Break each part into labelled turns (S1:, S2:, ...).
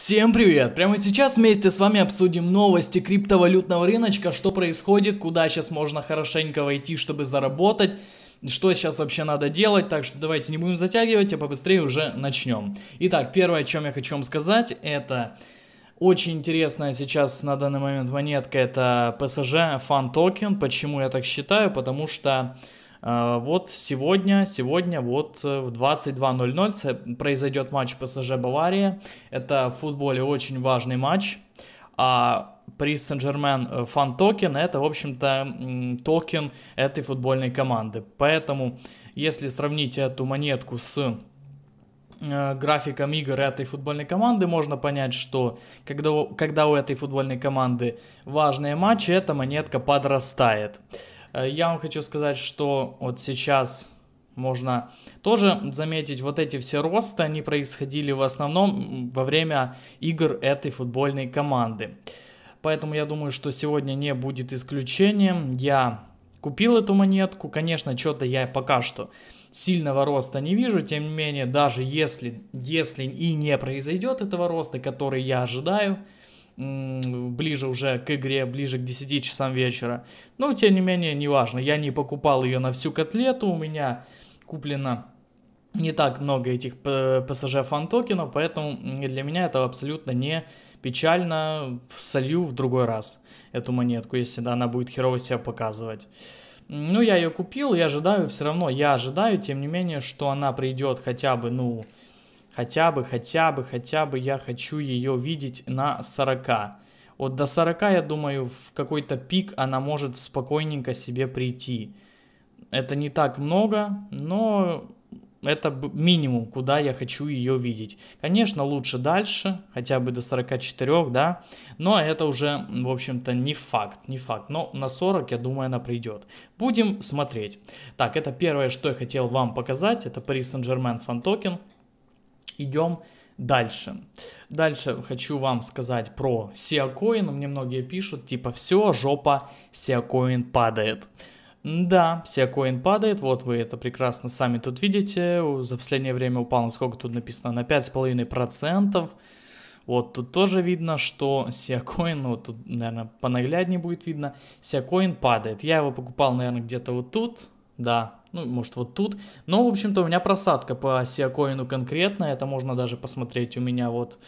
S1: Всем привет! Прямо сейчас вместе с вами обсудим новости криптовалютного рыночка, что происходит, куда сейчас можно хорошенько войти, чтобы заработать, что сейчас вообще надо делать, так что давайте не будем затягивать, а побыстрее уже начнем. Итак, первое, о чем я хочу вам сказать, это очень интересная сейчас на данный момент монетка, это PSG Fan Token. Почему я так считаю? Потому что а, вот сегодня, сегодня вот э, в 22.00 произойдет матч ПСЖ-Бавария. Это в футболе очень важный матч. А приз Сен-Жермен э, фан токен это, в общем-то, токен этой футбольной команды. Поэтому, если сравнить эту монетку с э, графиком игр этой футбольной команды можно понять, что когда, когда у этой футбольной команды важные матчи, эта монетка подрастает. Э, я вам хочу сказать, что вот сейчас можно тоже заметить, вот эти все росты, они происходили в основном во время игр этой футбольной команды. Поэтому я думаю, что сегодня не будет исключением. Я купил эту монетку. Конечно, что-то я пока что сильного роста не вижу. Тем не менее, даже если, если и не произойдет этого роста, который я ожидаю, ближе уже к игре, ближе к 10 часам вечера. Но, тем не менее, неважно, я не покупал ее на всю котлету, у меня куплено не так много этих PSG фан токенов, поэтому для меня это абсолютно не печально. Солью в другой раз эту монетку, если она будет херово себя показывать. Ну, я ее купил, я ожидаю все равно, я ожидаю, тем не менее, что она придет хотя бы, ну, Хотя бы, хотя бы, хотя бы я хочу ее видеть на 40. Вот до 40, я думаю, в какой-то пик она может спокойненько себе прийти. Это не так много, но это минимум, куда я хочу ее видеть. Конечно, лучше дальше, хотя бы до 44, да, но это уже, в общем-то, не факт, не факт. Но на 40, я думаю, она придет. Будем смотреть. Так, это первое, что я хотел вам показать, это Paris Saint-Germain фан идем дальше. Дальше хочу вам сказать про Сиакоин. Мне многие пишут, типа, все, жопа, Сиакоин падает. Да, Сиакоин падает, вот вы это прекрасно сами тут видите. За последнее время упал, насколько тут написано, на 5,5%. Вот тут тоже видно, что Сиакоин, ну, вот тут, наверное, понагляднее будет видно, Сиакоин падает. Я его покупал, наверное, где-то вот тут, да, ну, может, вот тут. Но, в общем-то, у меня просадка по Сиакоину конкретно. Это можно даже посмотреть у меня вот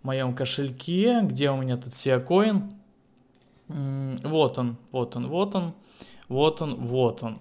S1: в моем кошельке, где у меня этот Сиакоин. Вот он, вот он, вот он, вот он, вот он.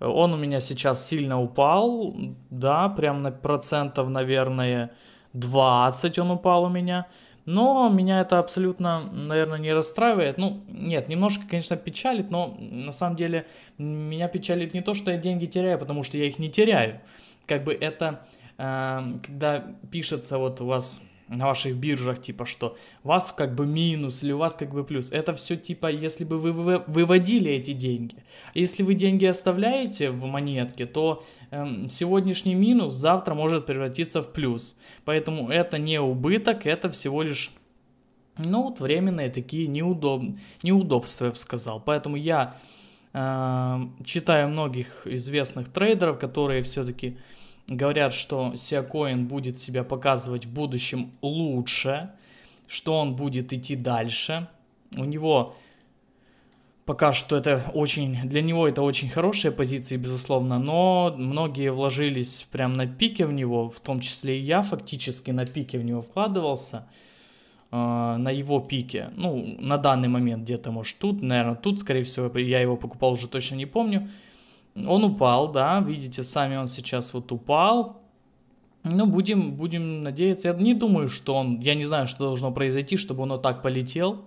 S1: Он у меня сейчас сильно упал, да, прям на процентов, наверное, 20 он упал у меня. Но меня это абсолютно, наверное, не расстраивает. Ну, нет, немножко, конечно, печалит, но на самом деле меня печалит не то, что я деньги теряю, потому что я их не теряю. Как бы это, э, когда пишется вот у вас на ваших биржах, типа, что у вас как бы минус или у вас как бы плюс. Это все типа, если бы вы выводили эти деньги. Если вы деньги оставляете в монетке, то эм, сегодняшний минус завтра может превратиться в плюс. Поэтому это не убыток, это всего лишь ну вот временные такие неудоб... неудобства, я бы сказал. Поэтому я э, читаю многих известных трейдеров, которые все-таки э, Говорят, что Сиакоин будет себя показывать в будущем лучше, что он будет идти дальше. У него пока что это очень, для него это очень хорошая позиция, безусловно, но многие вложились прям на пике в него, в том числе и я фактически на пике в него вкладывался, э, на его пике, ну, на данный момент где-то, может, тут, наверное, тут, скорее всего, я его покупал уже точно не помню, он упал, да, видите, сами он сейчас вот упал. Ну, будем, будем надеяться. Я не думаю, что он... Я не знаю, что должно произойти, чтобы он вот так полетел.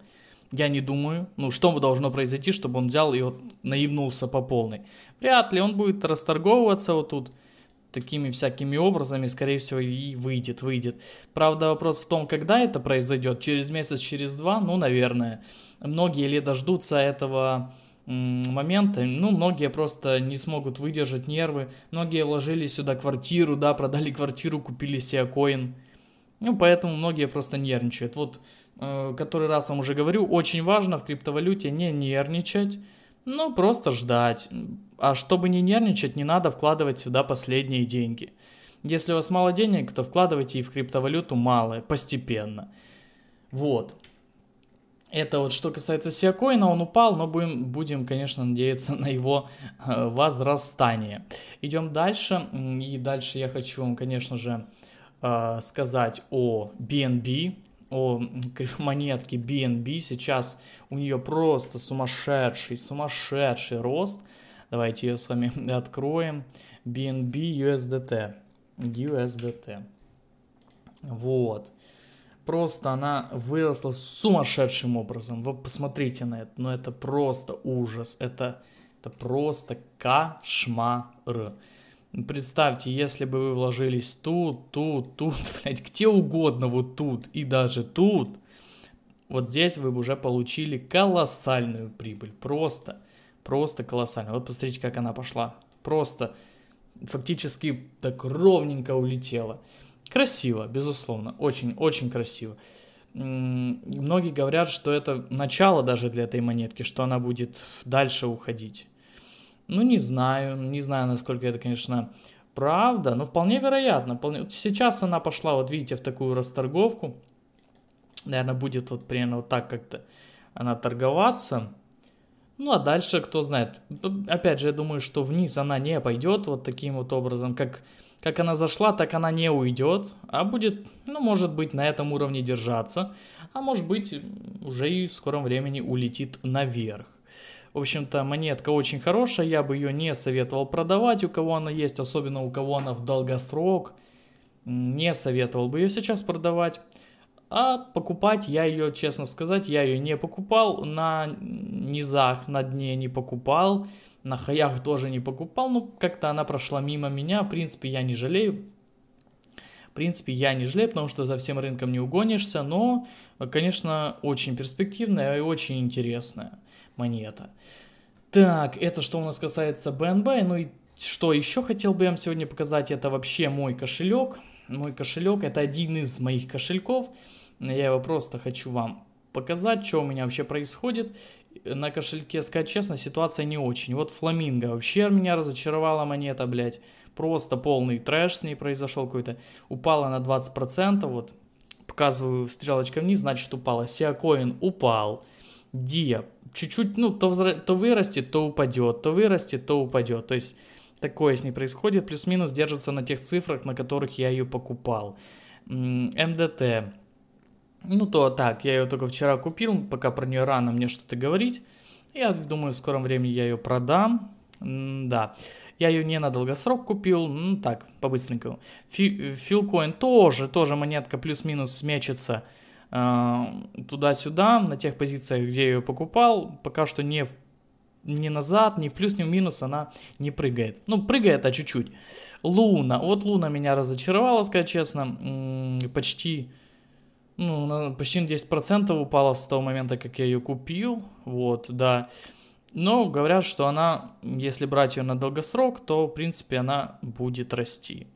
S1: Я не думаю. Ну, что должно произойти, чтобы он взял и вот наебнулся по полной. Вряд ли он будет расторговываться вот тут такими всякими образами, скорее всего, и выйдет, выйдет. Правда, вопрос в том, когда это произойдет. Через месяц, через два, ну, наверное. Многие ли дождутся этого моменты, ну, многие просто не смогут выдержать нервы, многие вложили сюда квартиру, да, продали квартиру, купили себе коин, ну, поэтому многие просто нервничают. Вот, э, который раз вам уже говорю, очень важно в криптовалюте не нервничать, ну, просто ждать. А чтобы не нервничать, не надо вкладывать сюда последние деньги. Если у вас мало денег, то вкладывайте и в криптовалюту малое, постепенно. Вот. Это вот что касается Сиакоина, он упал, но будем, будем, конечно, надеяться на его э, возрастание. Идем дальше, и дальше я хочу вам, конечно же, э, сказать о BNB, о монетке BNB. Сейчас у нее просто сумасшедший, сумасшедший рост. Давайте ее с вами откроем. BNB USDT. USDT. Вот просто она выросла сумасшедшим образом. Вы посмотрите на это, но ну, это просто ужас, это, это просто кошмар. Представьте, если бы вы вложились тут, тут, тут, блядь, где угодно, вот тут и даже тут, вот здесь вы бы уже получили колоссальную прибыль. Просто, просто колоссальную. Вот посмотрите, как она пошла. Просто фактически так ровненько улетела. Красиво, безусловно, очень-очень красиво. Многие говорят, что это начало даже для этой монетки, что она будет дальше уходить. Ну, не знаю, не знаю, насколько это, конечно, правда, но вполне вероятно. Вполне... Сейчас она пошла, вот видите, в такую расторговку. Наверное, будет вот примерно вот так как-то она торговаться. Ну, а дальше, кто знает. Опять же, я думаю, что вниз она не пойдет вот таким вот образом, как как она зашла, так она не уйдет, а будет, ну, может быть, на этом уровне держаться, а может быть, уже и в скором времени улетит наверх. В общем-то, монетка очень хорошая, я бы ее не советовал продавать, у кого она есть, особенно у кого она в долгосрок. Не советовал бы ее сейчас продавать. А покупать я ее, честно сказать, я ее не покупал. На низах, на дне не покупал. На хаях тоже не покупал. Ну, как-то она прошла мимо меня. В принципе, я не жалею. В принципе, я не жалею, потому что за всем рынком не угонишься, но, конечно, очень перспективная и очень интересная монета. Так, это что у нас касается BNB, ну и что еще хотел бы я вам сегодня показать, это вообще мой кошелек – мой кошелек. Это один из моих кошельков. Я его просто хочу вам показать, что у меня вообще происходит. На кошельке, сказать честно, ситуация не очень. Вот фламинго. Вообще меня разочаровала монета, блядь. Просто полный трэш с ней произошел какой-то. Упала на 20%. Вот показываю стрелочка вниз, значит упала. Сиакоин упал. Диа чуть-чуть, ну, то, то вырастет, то упадет, то вырастет, то упадет. То есть такое с ней происходит, плюс-минус держится на тех цифрах, на которых я ее покупал. МДТ. Ну то так, я ее только вчера купил, пока про нее рано мне что-то говорить. Я думаю, в скором времени я ее продам. да, я ее не на долгосрок купил, ну так, по-быстренькому. Филкоин тоже, тоже монетка плюс-минус мечется э туда-сюда, на тех позициях, где я ее покупал. Пока что не в ни назад, ни в плюс, ни в минус она не прыгает. Ну, прыгает, а чуть-чуть. Луна. Вот Луна меня разочаровала, сказать честно. Почти, ну, почти на 10% упала с того момента, как я ее купил. Вот, да. Но говорят, что она, если брать ее на долгосрок, то, в принципе, она будет расти.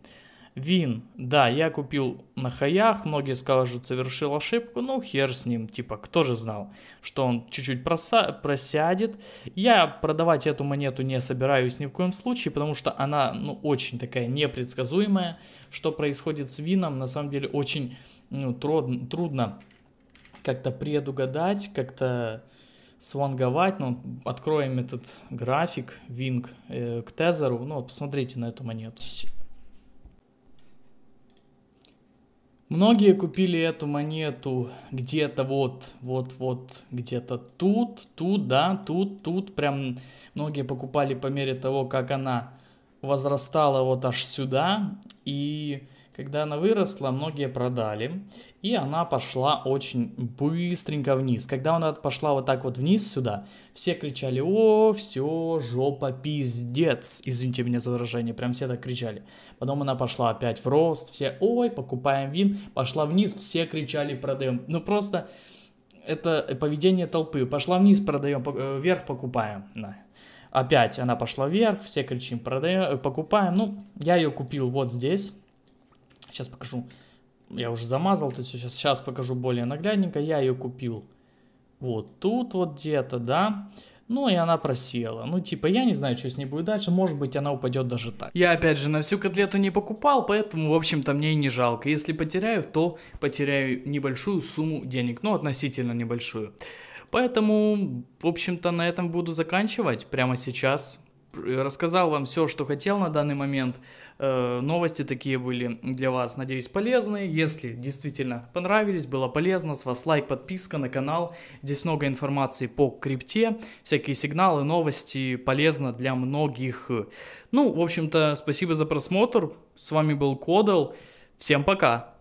S1: Вин, да, я купил на хаях, многие скажут, совершил ошибку, ну хер с ним, типа, кто же знал, что он чуть-чуть проса- просядет. Я продавать эту монету не собираюсь ни в коем случае, потому что она, ну, очень такая непредсказуемая, что происходит с вином, на самом деле очень ну, трудно, трудно как-то предугадать, как-то сванговать, но ну, откроем этот график, винг э, к тезеру, ну, вот, посмотрите на эту монету. Многие купили эту монету где-то вот, вот, вот, где-то тут, тут, да, тут, тут. Прям многие покупали по мере того, как она возрастала вот аж сюда. И когда она выросла, многие продали, и она пошла очень быстренько вниз. Когда она пошла вот так вот вниз сюда, все кричали «О, все, жопа, пиздец!» Извините меня за выражение, прям все так кричали. Потом она пошла опять в рост, все «Ой, покупаем вин!» Пошла вниз, все кричали «Продаем!» Ну просто это поведение толпы. Пошла вниз, продаем, э, вверх покупаем. На. Опять она пошла вверх, все кричим «Продаем!» э, покупаем. Ну, я ее купил вот здесь Сейчас покажу. Я уже замазал, то есть сейчас, сейчас покажу более наглядненько. Я ее купил вот тут вот где-то, да. Ну и она просела. Ну типа я не знаю, что с ней будет дальше. Может быть она упадет даже так. Я опять же на всю котлету не покупал, поэтому в общем-то мне и не жалко. Если потеряю, то потеряю небольшую сумму денег. Ну относительно небольшую. Поэтому в общем-то на этом буду заканчивать прямо сейчас. Э, рассказал вам все, что хотел на данный момент. Э, новости такие были для вас, надеюсь, полезные. Если действительно понравились, было полезно, с вас лайк, подписка на канал. Здесь много информации по крипте, всякие сигналы, новости, полезно для многих. Ну, в общем-то, спасибо за просмотр. С вами был Кодал. Всем пока!